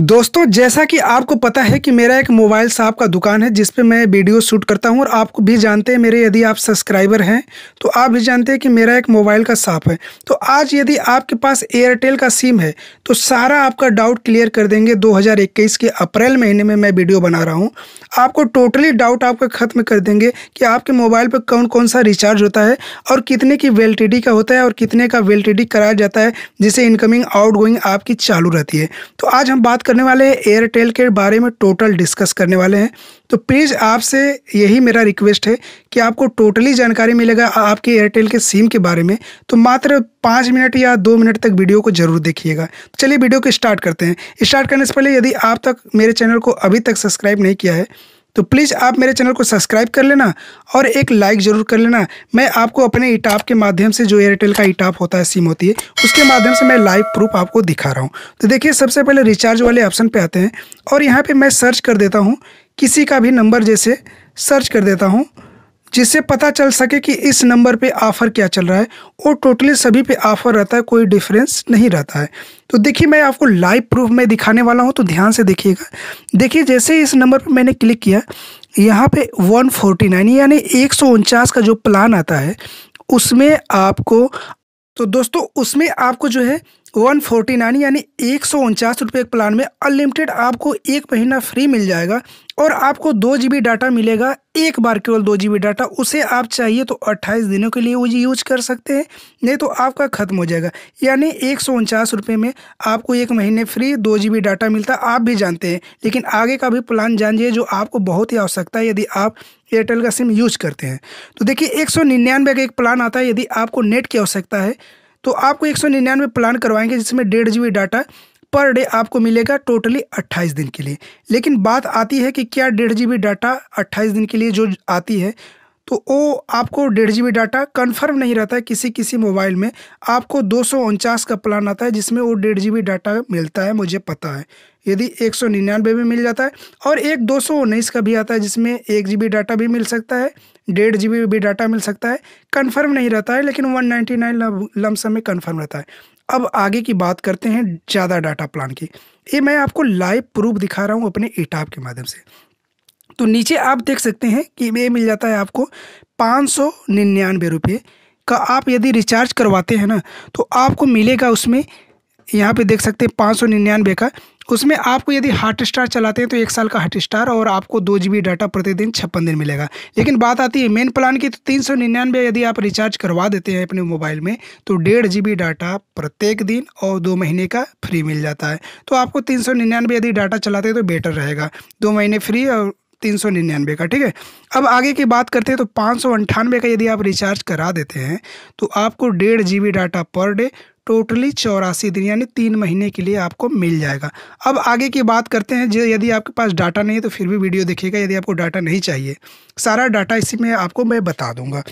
दोस्तों जैसा कि आपको पता है कि मेरा एक मोबाइल साहब का दुकान है जिस पे मैं वीडियो शूट करता हूं और आप भी जानते हैं मेरे यदि आप सब्सक्राइबर हैं तो आप भी जानते हैं कि मेरा एक मोबाइल का साहब है तो आज यदि आपके पास एयरटेल का सिम है तो सारा आपका डाउट क्लियर कर देंगे 2021 के अप्रैल महीने में मैं वीडियो बना रहा हूँ आपको टोटली डाउट आपका ख़त्म कर देंगे कि आपके मोबाइल पर कौन कौन सा रिचार्ज होता है और कितने की वेल्टिडी का होता है और कितने का वेल्टिडी कराया जाता है जिसे इनकमिंग आउट आपकी चालू रहती है तो आज हम बात बात करने वाले हैं एयरटेल के बारे में टोटल डिस्कस करने वाले हैं तो प्लीज़ आपसे यही मेरा रिक्वेस्ट है कि आपको टोटली जानकारी मिलेगा आपके एयरटेल के सिम के बारे में तो मात्र पाँच मिनट या दो मिनट तक वीडियो को जरूर देखिएगा तो चलिए वीडियो को स्टार्ट करते हैं स्टार्ट करने से पहले यदि आप तक मेरे चैनल को अभी तक सब्सक्राइब नहीं किया है तो प्लीज़ आप मेरे चैनल को सब्सक्राइब कर लेना और एक लाइक ज़रूर कर लेना मैं आपको अपने इटाप के माध्यम से जो एयरटेल का इटाप होता है सिम होती है उसके माध्यम से मैं लाइव प्रूफ आपको दिखा रहा हूँ तो देखिए सबसे पहले रिचार्ज वाले ऑप्शन पर आते हैं और यहाँ पर मैं सर्च कर देता हूँ किसी का भी नंबर जैसे सर्च कर देता हूँ जिससे पता चल सके कि इस नंबर पे ऑफ़र क्या चल रहा है और टोटली सभी पे ऑफ़र रहता है कोई डिफरेंस नहीं रहता है तो देखिए मैं आपको लाइव प्रूफ में दिखाने वाला हूँ तो ध्यान से देखिएगा देखिए जैसे इस नंबर पर मैंने क्लिक किया यहाँ पे 149 यानी एक का जो प्लान आता है उसमें आपको तो दोस्तों उसमें आपको जो है वन फोर्टी नाइन यानी एक सौ उनचास रुपये प्लान में अनलिमिटेड आपको एक महीना फ्री मिल जाएगा और आपको दो जी बी डाटा मिलेगा एक बार केवल दो जी बी डाटा उसे आप चाहिए तो अट्ठाईस दिनों के लिए वो यूज कर सकते हैं नहीं तो आपका ख़त्म हो जाएगा यानी एक सौ उनचास रुपये में आपको एक महीने फ्री दो जी बी डाटा मिलता आप भी जानते हैं लेकिन आगे का भी प्लान जानिए जो आपको बहुत ही आवश्यकता है यदि आप एयरटेल का सिम यूज करते हैं तो देखिए एक सौ निन्यानवे का एक प्लान आता है यदि आपको नेट की आवश्यकता है तो आपको एक सौ निन्यानवे प्लान करवाएंगे जिसमें डेढ़ जी डाटा पर डे आपको मिलेगा टोटली 28 दिन के लिए लेकिन बात आती है कि क्या डेढ़ जी डाटा 28 दिन के लिए जो आती है तो वो आपको डेढ़ जी डाटा कन्फर्म नहीं रहता है किसी किसी मोबाइल में आपको दो का प्लान आता है जिसमें वो डेढ़ जी डाटा मिलता है मुझे पता है यदि एक सौ निन्यानवे में मिल जाता है और एक दो सौ उन्नीस का भी आता है जिसमें एक जी डाटा भी मिल सकता है डेढ़ जी भी डाटा मिल सकता है कन्फर्म नहीं रहता है लेकिन वन नाइन्टी नाइन लमसम में कन्फर्म रहता है अब आगे की बात करते हैं ज़्यादा डाटा प्लान की ये मैं आपको लाइव प्रूफ दिखा रहा हूँ अपने ईटाप के माध्यम से तो नीचे आप देख सकते हैं कि ये मिल जाता है आपको पाँच सौ निन्यानवे रुपये का आप यदि रिचार्ज करवाते हैं ना तो आपको मिलेगा उसमें यहाँ पे देख सकते हैं पाँच सौ निन्यानवे का उसमें आपको यदि हॉट स्टार चलाते हैं तो एक साल का हॉट स्टार और आपको दो जी डाटा प्रतिदिन छप्पन दिन मिलेगा लेकिन बात आती है मेन प्लान की तो तीन सौ निन्यानवे यदि आप रिचार्ज करवा देते हैं अपने मोबाइल में तो डेढ़ जी डाटा प्रत्येक दिन और दो महीने का फ्री मिल जाता है तो आपको तीन सौ निन्यानवे यदि डाटा चलाते हैं तो बेटर रहेगा दो महीने फ्री और तीन सौ निन्यानवे का ठीक है अब आगे की बात करते हैं तो पाँच सौ अंठानवे का यदि आप रिचार्ज करा देते हैं तो आपको डेढ़ G B data per day totally चौरासी दिन यानी तीन महीने के लिए आपको मिल जाएगा अब आगे की बात करते हैं जो यदि आपके पास डाटा नहीं है तो फिर भी वीडियो देखिएगा यदि आपको डाटा नहीं चाहिए सारा डाटा इसी में आपको मैं बता दूंगा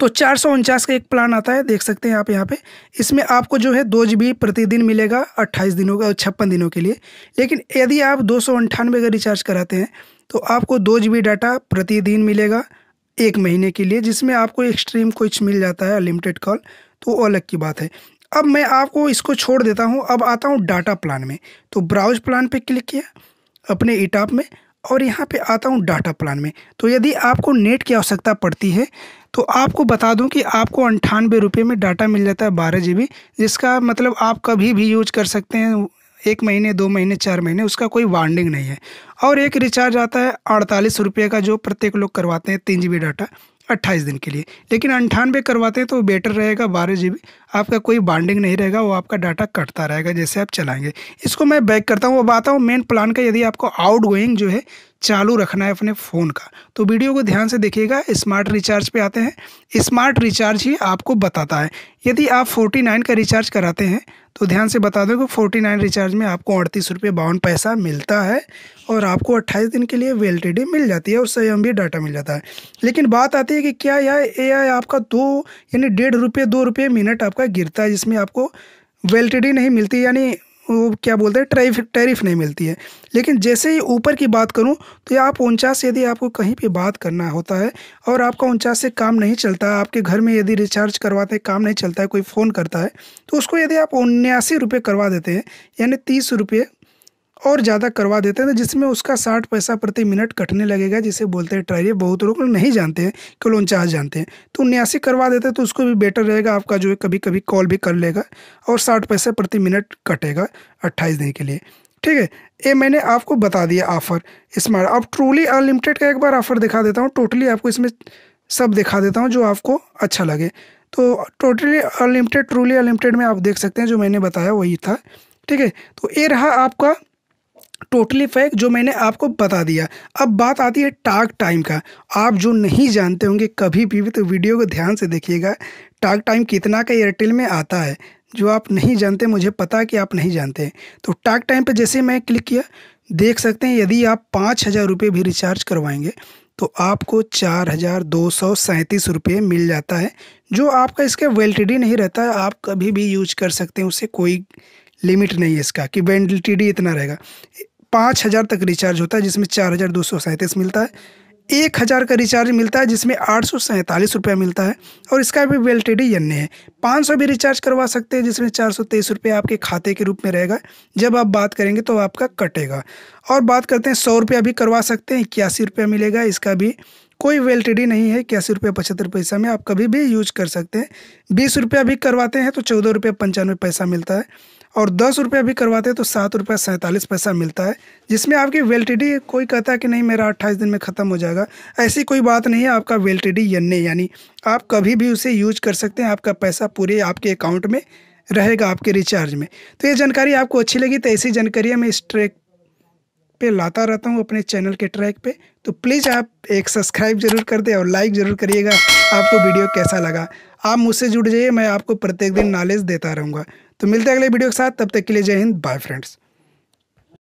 तो चार सौ उनचास का एक प्लान आता है देख सकते हैं आप यहाँ पे इसमें आपको जो है दो जी प्रतिदिन मिलेगा अट्ठाईस दिनों का छप्पन दिनों के लिए लेकिन यदि आप दो सौ अंठानवे का रिचार्ज कराते हैं तो आपको दो जी डाटा प्रतिदिन मिलेगा एक महीने के लिए जिसमें आपको एक्सट्रीम कुछ मिल जाता है अनलिमिटेड कॉल तो वो अलग की बात है अब मैं आपको इसको छोड़ देता हूँ अब आता हूँ डाटा प्लान में तो ब्राउज प्लान पर क्लिक किया अपने ईटाप में और यहाँ पे आता हूँ डाटा प्लान में तो यदि आपको नेट की आवश्यकता पड़ती है तो आपको बता दूं कि आपको अंठानवे रुपये में डाटा मिल जाता है बारह जी जिसका मतलब आप कभी भी यूज कर सकते हैं एक महीने दो महीने चार महीने उसका कोई वार्डिंग नहीं है और एक रिचार्ज आता है अड़तालीस रुपये का जो प्रत्येक लोग करवाते हैं तीन जी डाटा अट्ठाईस दिन के लिए लेकिन अंठानवे करवाते हैं तो बेटर रहेगा बारह जी आपका कोई बाउंडिंग नहीं रहेगा वो आपका डाटा कटता रहेगा जैसे आप चलाएंगे इसको मैं बैक करता हूँ वो बात हूँ मेन प्लान का यदि आपको आउट गोइंग जो है चालू रखना है अपने फ़ोन का तो वीडियो को ध्यान से देखिएगा स्मार्ट रिचार्ज पे आते हैं स्मार्ट रिचार्ज ही आपको बताता है यदि आप 49 का रिचार्ज कराते हैं तो ध्यान से बता दें कि 49 रिचार्ज में आपको अड़तीस रुपये बावन पैसा मिलता है और आपको 28 दिन के लिए वेलिडिटी मिल जाती है और सौ एम डाटा मिल जाता है लेकिन बात आती है कि क्या यह ए आपका दो यानी डेढ़ रुपये दो रुपये मिनट आप आपका गिरता है जिसमें आपको वेल्टिडी नहीं मिलती यानी वो क्या बोलते हैं टैरिफ टैरिफ नहीं मिलती है लेकिन जैसे ही ऊपर की बात करूं तो आप उनचास यदि आपको कहीं पे बात करना होता है और आपका उनचास से काम नहीं चलता आपके घर में यदि रिचार्ज करवाते हैं काम नहीं चलता है कोई फ़ोन करता है तो उसको यदि आप उन्यासी रुपये करवा देते हैं यानी तीस रुपये और ज़्यादा करवा देते हैं तो जिसमें उसका साठ पैसा प्रति मिनट कटने लगेगा जिसे बोलते हैं ट्राई बहुत लोग नहीं जानते हैं कि लोन चार्ज जानते हैं तो उन्यासी करवा देते हैं तो उसको भी बेटर रहेगा आपका जो है कभी कभी कॉल भी कर लेगा और साठ पैसे प्रति मिनट कटेगा अट्ठाईस दिन के लिए ठीक है ये मैंने आपको बता दिया ऑफ़र स्मार्ट अब ट्रूली अनलिमिटेड का एक बार ऑफ़र दिखा देता हूँ टोटली आपको इसमें सब दिखा देता हूँ जो आपको अच्छा लगे तो टोटली अनलिमिटेड ट्रूली अनलिमिटेड में आप देख सकते हैं जो मैंने बताया वही था ठीक है तो ये रहा आपका टोटली फेक जो मैंने आपको बता दिया अब बात आती है टाग टाइम का आप जो नहीं जानते होंगे कभी भी तो वीडियो को ध्यान से देखिएगा टाग टाइम कितना का एयरटेल में आता है जो आप नहीं जानते मुझे पता कि आप नहीं जानते तो टाग टाइम पर जैसे मैं क्लिक किया देख सकते हैं यदि आप पाँच हज़ार रुपये भी रिचार्ज करवाएंगे तो आपको चार हज़ार दो सौ सैंतीस रुपये मिल जाता है जो आपका इसका वेल्टिडी नहीं रहता है आप कभी भी यूज कर सकते हैं उससे कोई लिमिट नहीं है इसका कि वेल्टिडी इतना रहेगा पाँच हज़ार तक रिचार्ज होता है जिसमें चार हज़ार दो सौ सैंतीस मिलता है एक हज़ार का रिचार्ज मिलता है जिसमें आठ सौ सैंतालीस रुपया मिलता है और इसका भी वेलटेडी ही अन्य है पाँच सौ भी रिचार्ज करवा सकते हैं जिसमें चार सौ तेईस रुपया आपके खाते के रूप में रहेगा जब आप बात करेंगे तो आपका कटेगा और बात करते हैं सौ रुपया भी करवा सकते हैं इक्यासी रुपया मिलेगा इसका भी कोई वेलटेडी नहीं है इक्यासी रुपये पचहत्तर पैसा में आप कभी भी यूज कर सकते हैं बीस रुपया भी करवाते हैं तो चौदह रुपये पंचानवे पैसा मिलता है और दस रुपये भी करवाते हैं तो सात रुपये सैंतालीस पैसा मिलता है जिसमें आपकी वेल्टिडी कोई कहता है कि नहीं मेरा अट्ठाईस दिन में ख़त्म हो जाएगा ऐसी कोई बात नहीं है आपका वेल्टिडी यन्ने यानी आप कभी भी उसे यूज कर सकते हैं आपका पैसा पूरे आपके अकाउंट में रहेगा आपके रिचार्ज में तो ये जानकारी आपको अच्छी लगी तो ऐसी जानकारी मैं इस ट्रैक पर लाता रहता हूँ अपने चैनल के ट्रैक पर तो प्लीज़ आप एक सब्सक्राइब जरूर कर दें और लाइक ज़रूर करिएगा आपको वीडियो कैसा लगा आप मुझसे जुड़ जाइए मैं आपको प्रत्येक दिन नॉलेज देता रहूँगा तो मिलते हैं अगले वीडियो के साथ तब तक के लिए जय हिंद बाय फ्रेंड्स